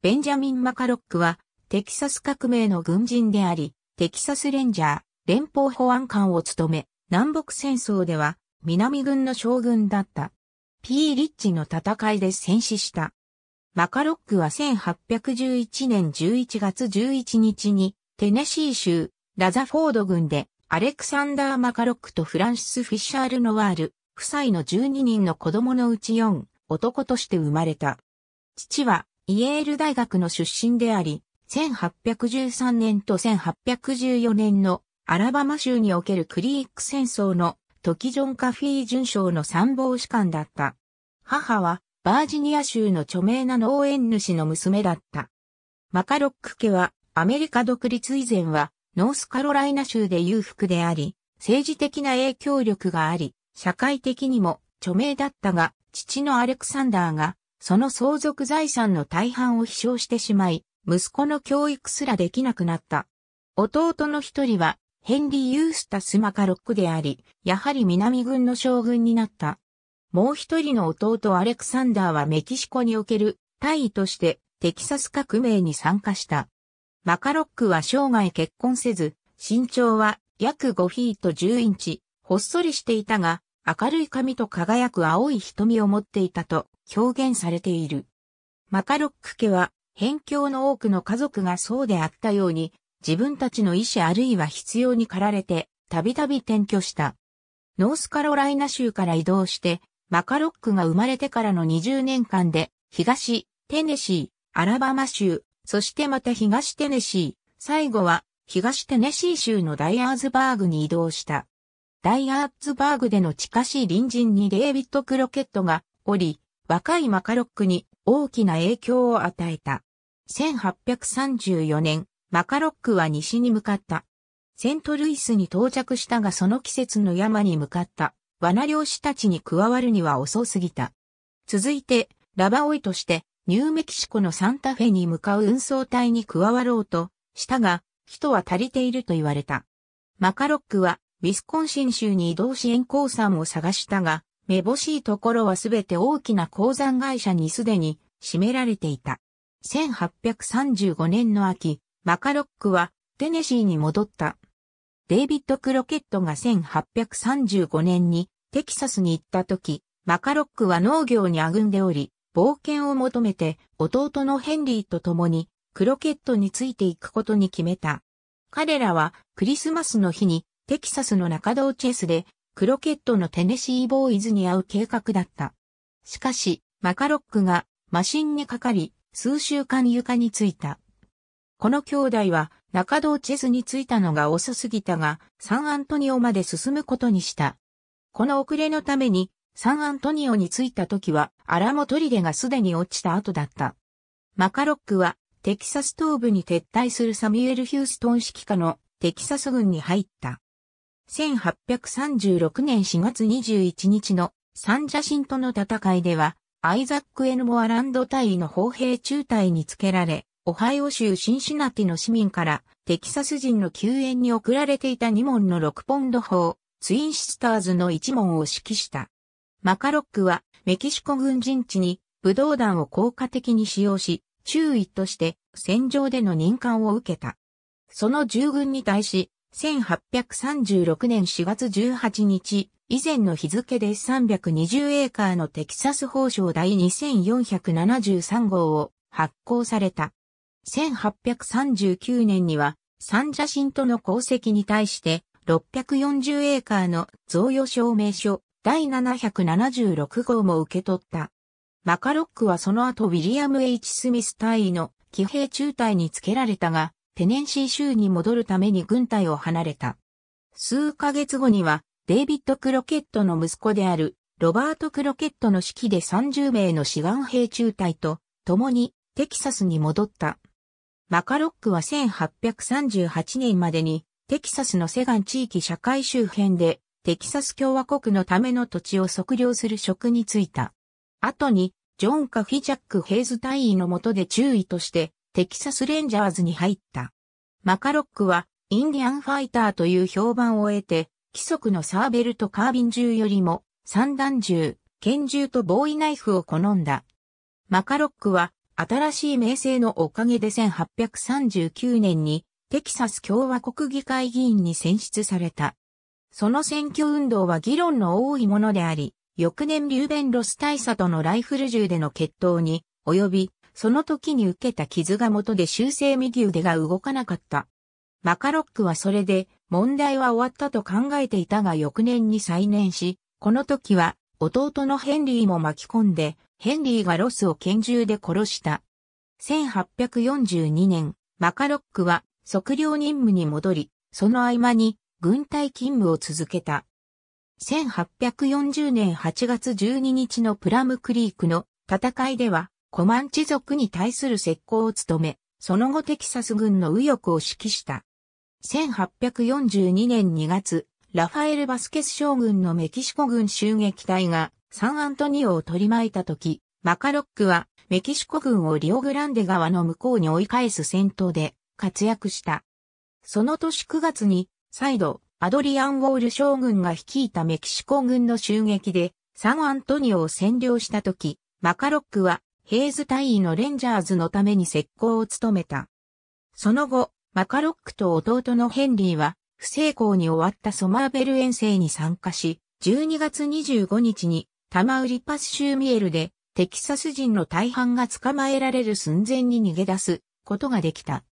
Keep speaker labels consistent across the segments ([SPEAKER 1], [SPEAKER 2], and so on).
[SPEAKER 1] ベンジャミン・マカロックは、テキサス革命の軍人であり、テキサスレンジャー、連邦保安官を務め、南北戦争では、南軍の将軍だった。ピー・リッチの戦いで戦死した。マカロックは1811年11月11日に、テネシー州、ラザフォード軍で、アレクサンダー・マカロックとフランシス・フィッシャール・ノワール、夫妻の12人の子供のうち4、男として生まれた。父は、イエール大学の出身であり、1813年と1814年のアラバマ州におけるクリーク戦争の時ジョン・カフィー准将の参謀士官だった。母はバージニア州の著名な農園主の娘だった。マカロック家はアメリカ独立以前はノースカロライナ州で裕福であり、政治的な影響力があり、社会的にも著名だったが、父のアレクサンダーがその相続財産の大半を飛翔してしまい、息子の教育すらできなくなった。弟の一人は、ヘンリー・ユースタス・マカロックであり、やはり南軍の将軍になった。もう一人の弟アレクサンダーはメキシコにおける大尉としてテキサス革命に参加した。マカロックは生涯結婚せず、身長は約5フィート10インチ、ほっそりしていたが、明るい髪と輝く青い瞳を持っていたと表現されている。マカロック家は、辺境の多くの家族がそうであったように、自分たちの意志あるいは必要に駆られて、たびたび転居した。ノースカロライナ州から移動して、マカロックが生まれてからの20年間で、東、テネシー、アラバマ州、そしてまた東テネシー、最後は、東テネシー州のダイアーズバーグに移動した。ダイアーズバーグでの近しい隣人にデイビッド・クロケットがおり、若いマカロックに大きな影響を与えた。1834年、マカロックは西に向かった。セントルイスに到着したがその季節の山に向かった。罠漁師たちに加わるには遅すぎた。続いて、ラバオイとして、ニューメキシコのサンタフェに向かう運送隊に加わろうと、したが、人は足りていると言われた。マカロックは、ウィスコンシン州に移動支援鉱山を探したが、めぼしいところはすべて大きな鉱山会社にすでに占められていた。1835年の秋、マカロックはテネシーに戻った。デイビッド・クロケットが1835年にテキサスに行った時、マカロックは農業にあぐんでおり、冒険を求めて弟のヘンリーと共にクロケットについていくことに決めた。彼らはクリスマスの日にテキサスの中道チェスでクロケットのテネシーボーイズに会う計画だった。しかし、マカロックがマシンにかかり、数週間床についた。この兄弟は中道チェスに着いたのが遅すぎたが、サンアントニオまで進むことにした。この遅れのために、サンアントニオに着いた時は、アラモトリデがすでに落ちた後だった。マカロックは、テキサス東部に撤退するサミュエル・ヒューストン指揮下のテキサス軍に入った。1836年4月21日のサンジャシンとの戦いでは、アイザック・エルモアランド隊の砲兵中隊につけられ、オハイオ州シンシナティの市民からテキサス人の救援に送られていた2門の6ポンド砲、ツインシスターズの1門を指揮した。マカロックはメキシコ軍人地に武道弾を効果的に使用し、中尉として戦場での任官を受けた。その従軍に対し、1836年4月18日、以前の日付で320エーカーのテキサス法省第2473号を発行された。1839年には、三者神との功績に対して、640エーカーの贈与証明書第776号も受け取った。マカロックはその後ウィリアム・ H・ スミス大位の騎兵中隊につけられたが、テネンシー州に戻るために軍隊を離れた。数ヶ月後には、デイビッド・クロケットの息子である、ロバート・クロケットの指揮で30名の志願兵中隊と、共にテキサスに戻った。マカロックは1838年までに、テキサスのセガン地域社会周辺で、テキサス共和国のための土地を測量する職に就いた。後に、ジョン・カフィジャック・ヘイズ隊員の下で注意として、テキサスレンジャーズに入った。マカロックはインディアンファイターという評判を得て、規則のサーベルとカービン銃よりも散弾銃、拳銃とボーイナイフを好んだ。マカロックは新しい名声のおかげで1839年にテキサス共和国議会議員に選出された。その選挙運動は議論の多いものであり、翌年リューベンロス大佐とのライフル銃での決闘に及び、その時に受けた傷が元で修正右腕が動かなかった。マカロックはそれで問題は終わったと考えていたが翌年に再燃し、この時は弟のヘンリーも巻き込んで、ヘンリーがロスを拳銃で殺した。1842年、マカロックは測量任務に戻り、その合間に軍隊勤務を続けた。1840年8月12日のプラムクリークの戦いでは、コマンチ族に対する石膏を務め、その後テキサス軍の右翼を指揮した。1842年2月、ラファエル・バスケス将軍のメキシコ軍襲撃隊がサンアントニオを取り巻いた時、マカロックはメキシコ軍をリオグランデ川の向こうに追い返す戦闘で活躍した。その年9月に再度アドリアン・ウォール将軍が率いたメキシコ軍の襲撃でサンアントニオを占領した時、マカロックはヘイズ隊員のレンジャーズのために石膏を務めた。その後、マカロックと弟のヘンリーは、不成功に終わったソマーベル遠征に参加し、12月25日にタマウリパス州ミエルでテキサス人の大半が捕まえられる寸前に逃げ出すことができた。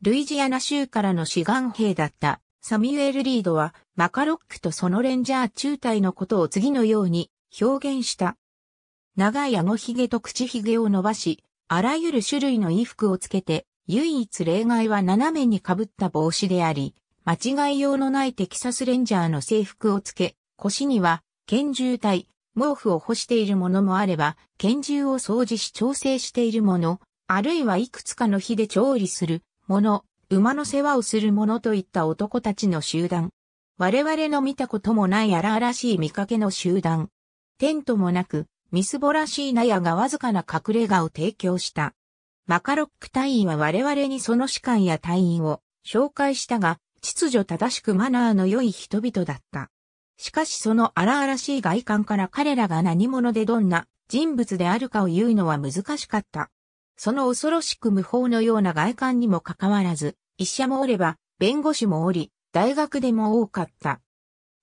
[SPEAKER 1] ルイジアナ州からの志願兵だったサミュエル・リードはマカロックとそのレンジャー中隊のことを次のように表現した。長いあのげと口ひげを伸ばし、あらゆる種類の衣服をつけて、唯一例外は斜めにかぶった帽子であり、間違いようのないテキサスレンジャーの制服をつけ、腰には拳銃体、毛布を干しているものもあれば、拳銃を掃除し調整しているもの、あるいはいくつかの火で調理するもの、馬の世話をするものといった男たちの集団。我々の見たこともない荒々しい見かけの集団。テントもなく、みすぼらしい納屋がわずかな隠れ家を提供した。マカロック隊員は我々にその士官や隊員を紹介したが、秩序正しくマナーの良い人々だった。しかしその荒々しい外観から彼らが何者でどんな人物であるかを言うのは難しかった。その恐ろしく無法のような外観にもかかわらず、医者もおれば、弁護士もおり、大学でも多かった。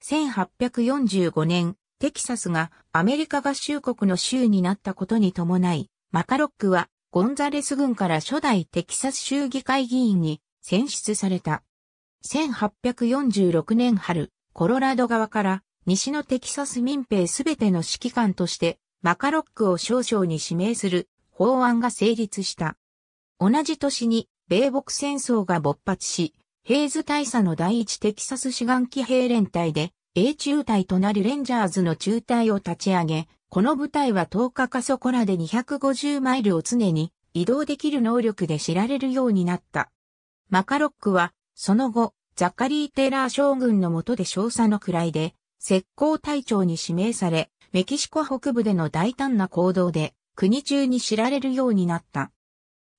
[SPEAKER 1] 1845年、テキサスがアメリカ合衆国の州になったことに伴い、マカロックはゴンザレス軍から初代テキサス州議会議員に選出された。1846年春、コロラド側から西のテキサス民兵すべての指揮官としてマカロックを少将に指名する法案が成立した。同じ年に米北戦争が勃発し、ヘイズ大佐の第一テキサス志願騎兵連隊で米中隊となるレンジャーズの中隊を立ち上げ、この部隊は10日かそこらで250マイルを常に移動できる能力で知られるようになった。マカロックは、その後、ザカリー・テーラー将軍の下で少佐の位で、石膏隊長に指名され、メキシコ北部での大胆な行動で、国中に知られるようになった。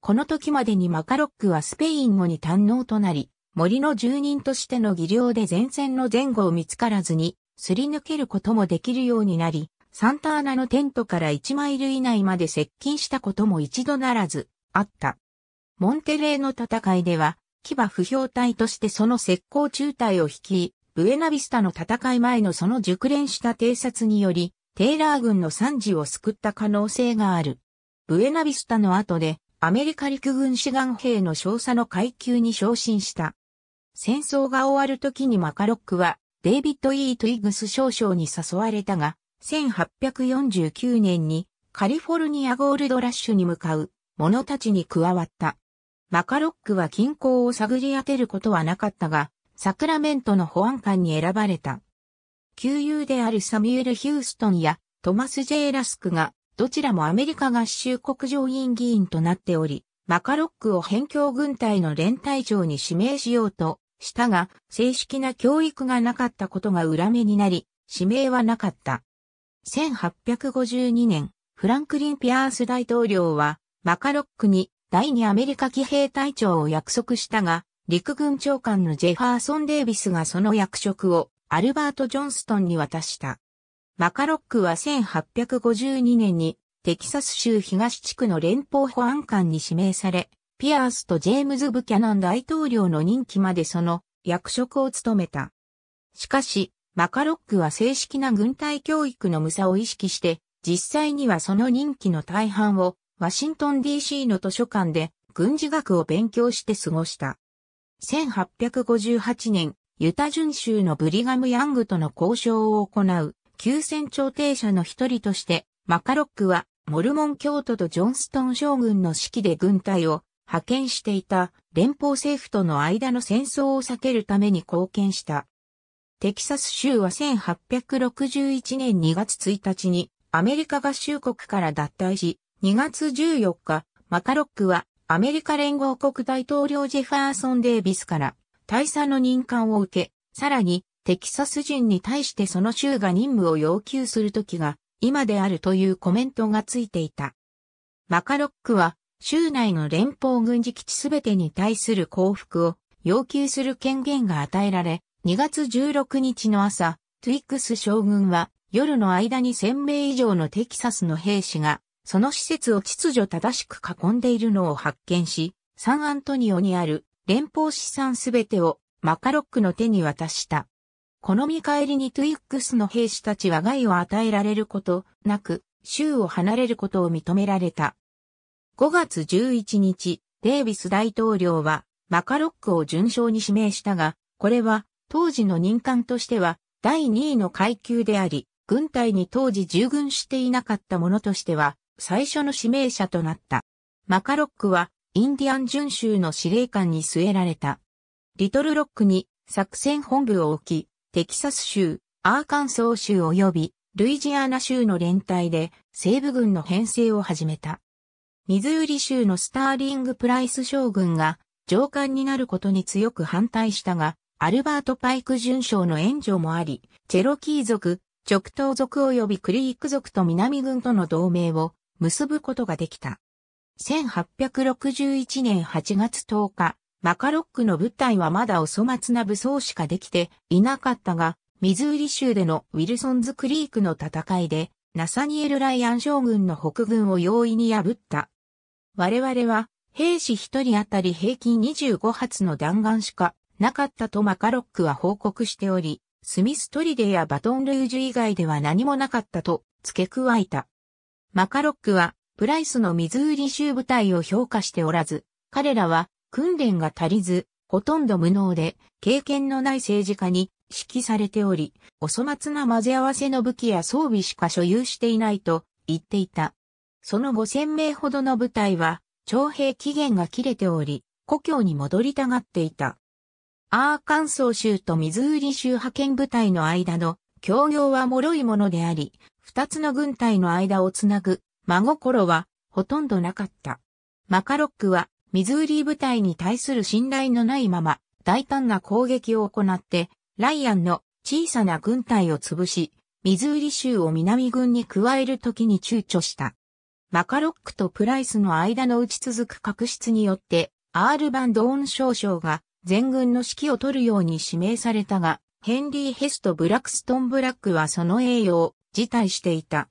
[SPEAKER 1] この時までにマカロックはスペイン語に堪能となり、森の住人としての技量で前線の前後を見つからずに、すり抜けることもできるようになり、サンターナのテントから1マイル以内まで接近したことも一度ならず、あった。モンテレーの戦いでは、騎馬不評隊としてその石膏中隊を率い、ブエナビスタの戦い前のその熟練した偵察により、テイラー軍の惨事を救った可能性がある。ブエナビスタの後で、アメリカ陸軍志願兵の少佐の階級に昇進した。戦争が終わる時にマカロックは、デイビッド・イー・トイグス少将に誘われたが、1849年にカリフォルニアゴールドラッシュに向かう者たちに加わった。マカロックは近郊を探り当てることはなかったが、サクラメントの保安官に選ばれた。旧友であるサミュエル・ヒューストンやトマス・ジェイ・ラスクが、どちらもアメリカ合衆国上院議員となっており、マカロックを辺境軍隊の連隊長に指名しようとしたが、正式な教育がなかったことが裏目になり、指名はなかった。1852年、フランクリン・ピアース大統領は、マカロックに第二アメリカ騎兵隊長を約束したが、陸軍長官のジェファーソン・デイビスがその役職をアルバート・ジョンストンに渡した。マカロックは1852年にテキサス州東地区の連邦保安官に指名され、ピアースとジェームズ・ブキャナン大統領の任期までその役職を務めた。しかし、マカロックは正式な軍隊教育の無差を意識して、実際にはその任期の大半をワシントン DC の図書館で軍事学を勉強して過ごした。1858年、ユタ準州のブリガム・ヤングとの交渉を行う、休戦調停者の一人として、マカロックは、モルモン教徒とジョンストン将軍の指揮で軍隊を派遣していた連邦政府との間の戦争を避けるために貢献した。テキサス州は1861年2月1日にアメリカ合衆国から脱退し、2月14日、マカロックはアメリカ連合国大統領ジェファーソン・デイビスから大佐の任官を受け、さらにテキサス人に対してその州が任務を要求するときが今であるというコメントがついていた。マカロックは州内の連邦軍事基地すべてに対する降伏を要求する権限が与えられ、2月16日の朝、トゥイックス将軍は夜の間に1000名以上のテキサスの兵士が、その施設を秩序正しく囲んでいるのを発見し、サンアントニオにある連邦資産すべてをマカロックの手に渡した。この見返りにトゥイックスの兵士たちは害を与えられることなく、州を離れることを認められた。5月11日、デイビス大統領はマカロックを順将に指名したが、これは当時の任官としては第2位の階級であり、軍隊に当時従軍していなかった者としては最初の指名者となった。マカロックはインディアン巡州の司令官に据えられた。リトルロックに作戦本部を置き、テキサス州、アーカンソー州及びルイジアナ州の連帯で西部軍の編成を始めた。ミズーリ州のスターリング・プライス将軍が上官になることに強く反対したが、アルバート・パイク准将の援助もあり、チェロキー族、直東族及びクリーク族と南軍との同盟を結ぶことができた。1861年8月10日、マカロックの部隊はまだお粗末な武装しかできていなかったが、ミズーリ州でのウィルソンズ・クリークの戦いで、ナサニエル・ライアン将軍の北軍を容易に破った我々は、兵士一人あたり平均25発の弾丸しかなかったとマカロックは報告しており、スミストリデやバトンルージュ以外では何もなかったと付け加えた。マカロックは、プライスのミズーリ州部隊を評価しておらず、彼らは訓練が足りず、ほとんど無能で、経験のない政治家に指揮されており、お粗末な混ぜ合わせの武器や装備しか所有していないと言っていた。その5000名ほどの部隊は、徴兵期限が切れており、故郷に戻りたがっていた。アーカンソー州とミズーリ州派遣部隊の間の協業は脆いものであり、二つの軍隊の間をつなぐ真心はほとんどなかった。マカロックはミズーリ部隊に対する信頼のないまま大胆な攻撃を行って、ライアンの小さな軍隊を潰し、ミズーリ州を南軍に加える時に躊躇した。マカロックとプライスの間の打ち続く確執によって、アール・バンドーン少将が全軍の指揮を取るように指名されたが、ヘンリー・ヘスとブラックストン・ブラックはその栄誉を辞退していた。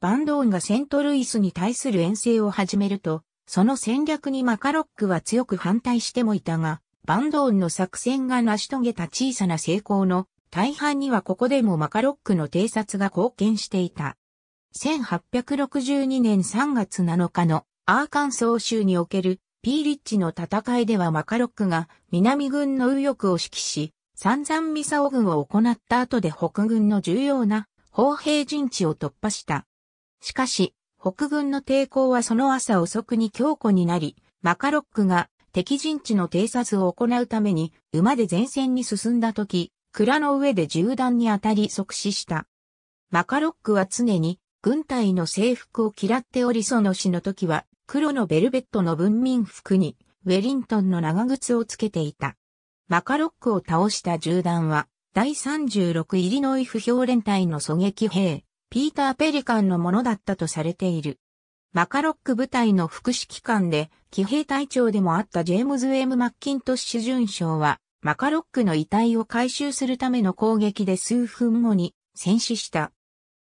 [SPEAKER 1] バンドーンがセントルイスに対する遠征を始めると、その戦略にマカロックは強く反対してもいたが、バンドーンの作戦が成し遂げた小さな成功の大半にはここでもマカロックの偵察が貢献していた。1862年3月7日のアーカンソー州におけるピーリッチの戦いではマカロックが南軍の右翼を指揮し、散々ミサオ軍を行った後で北軍の重要な砲兵陣地を突破した。しかし、北軍の抵抗はその朝遅くに強固になり、マカロックが敵陣地の偵察を行うために馬で前線に進んだ時、蔵の上で銃弾に当たり即死した。マカロックは常に軍隊の制服を嫌っておりその死の時は、黒のベルベットの文民服に、ウェリントンの長靴をつけていた。マカロックを倒した銃弾は、第36イリノイ不評連隊の狙撃兵、ピーター・ペリカンのものだったとされている。マカロック部隊の副指揮官で、騎兵隊長でもあったジェームズ・エム・マッキントッシュ巡将は、マカロックの遺体を回収するための攻撃で数分後に戦死した。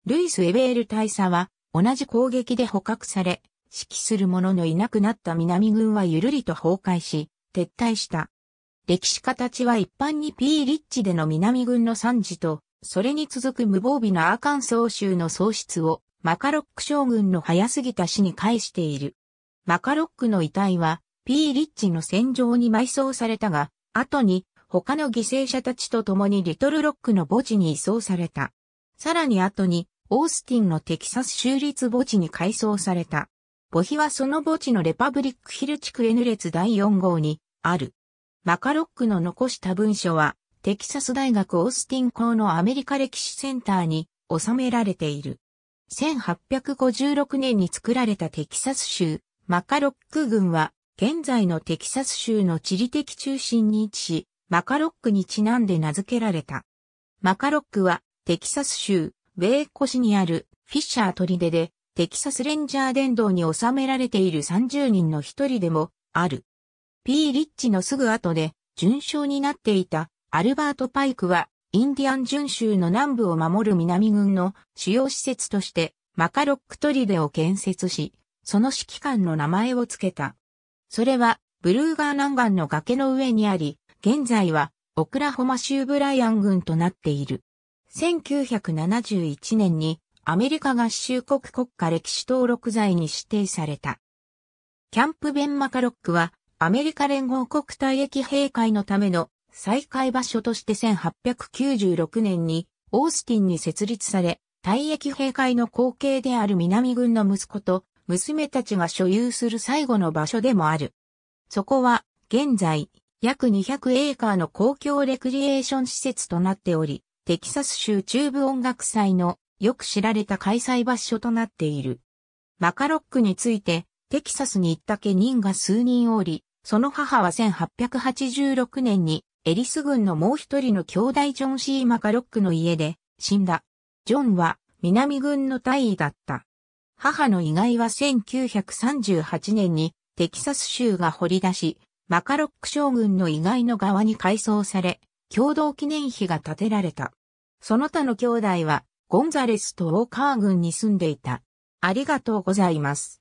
[SPEAKER 1] ルイス・エベール大佐は同じ攻撃で捕獲され、指揮する者のいなくなった南軍はゆるりと崩壊し、撤退した。歴史家たちは一般にピーリッチでの南軍の惨事と、それに続く無防備なアーカンソー州の喪失を、マカロック将軍の早すぎた死に返している。マカロックの遺体は、ピーリッチの戦場に埋葬されたが、後に、他の犠牲者たちと共にリトルロックの墓地に移送された。さらに後に、オースティンのテキサス州立墓地に改装された。墓碑はその墓地のレパブリックヒル地区 N 列第4号にある。マカロックの残した文書は、テキサス大学オースティン校のアメリカ歴史センターに収められている。1856年に作られたテキサス州、マカロック郡は、現在のテキサス州の地理的中心に位置し、マカロックにちなんで名付けられた。マカロックは、テキサス州、イコ市にあるフィッシャー出で、テキサスレンジャー殿堂に収められている30人の一人でもある。P. リッチのすぐ後で、順将になっていたアルバート・パイクは、インディアン巡州の南部を守る南軍の主要施設として、マカロック出を建設し、その指揮官の名前を付けた。それは、ブルーガー南岸の崖の上にあり、現在は、オクラホマ州ブライアン軍となっている。1971年にアメリカ合衆国国家歴史登録罪に指定された。キャンプベンマカロックはアメリカ連合国退役閉会のための再開場所として1896年にオースティンに設立され、退役閉会の後継である南軍の息子と娘たちが所有する最後の場所でもある。そこは現在約200エーカーの公共レクリエーション施設となっており、テキサス州中部音楽祭のよく知られた開催場所となっている。マカロックについて、テキサスに行った家人が数人おり、その母は1886年にエリス軍のもう一人の兄弟ジョン・シー・マカロックの家で死んだ。ジョンは南軍の大尉だった。母の遺骸は1938年にテキサス州が掘り出し、マカロック将軍の遺骸の側に改装され、共同記念碑が建てられた。その他の兄弟は、ゴンザレスとオーカー郡に住んでいた。ありがとうございます。